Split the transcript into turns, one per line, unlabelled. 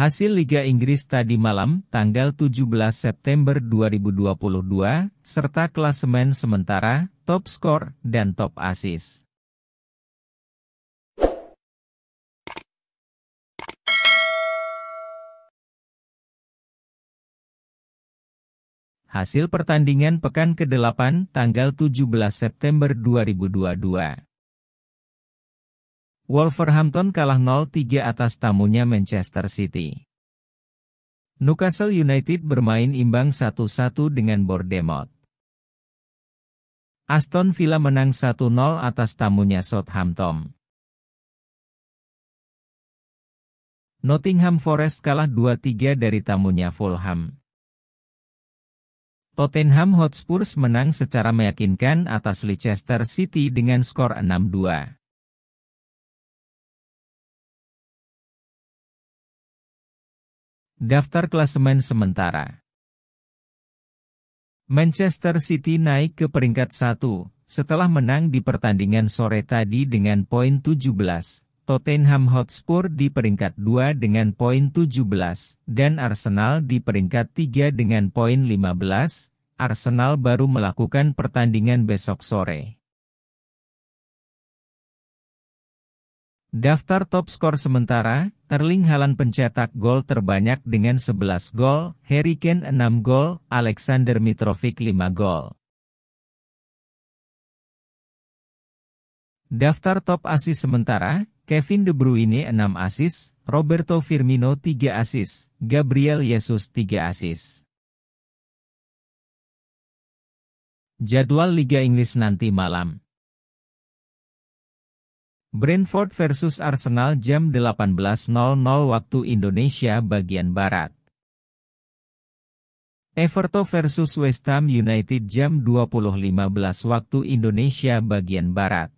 Hasil Liga Inggris tadi malam, tanggal 17 September 2022, serta klasemen sementara, top skor, dan top asis. Hasil pertandingan pekan ke-8, tanggal 17 September 2022. Wolverhampton kalah 0-3 atas tamunya Manchester City. Newcastle United bermain imbang 1-1 dengan Bournemouth. Aston Villa menang 1-0 atas tamunya Southampton. Nottingham Forest kalah 2-3 dari tamunya Fulham. Tottenham Hotspurs menang secara meyakinkan atas Leicester City dengan skor 6-2. Daftar klasemen sementara Manchester City naik ke peringkat 1, setelah menang di pertandingan sore tadi dengan poin 17, Tottenham Hotspur di peringkat 2 dengan poin 17, dan Arsenal di peringkat 3 dengan poin 15, Arsenal baru melakukan pertandingan besok sore. Daftar top skor sementara, Erling Haaland pencetak gol terbanyak dengan 11 gol, Harry Kane 6 gol, Alexander Mitrovic 5 gol. Daftar top asis sementara, Kevin De Bruyne 6 asis, Roberto Firmino 3 asis, Gabriel Jesus 3 asis. Jadwal Liga Inggris nanti malam Brentford versus Arsenal jam 18.00 waktu Indonesia bagian Barat. Everton versus West Ham United jam 20.15 waktu Indonesia bagian Barat.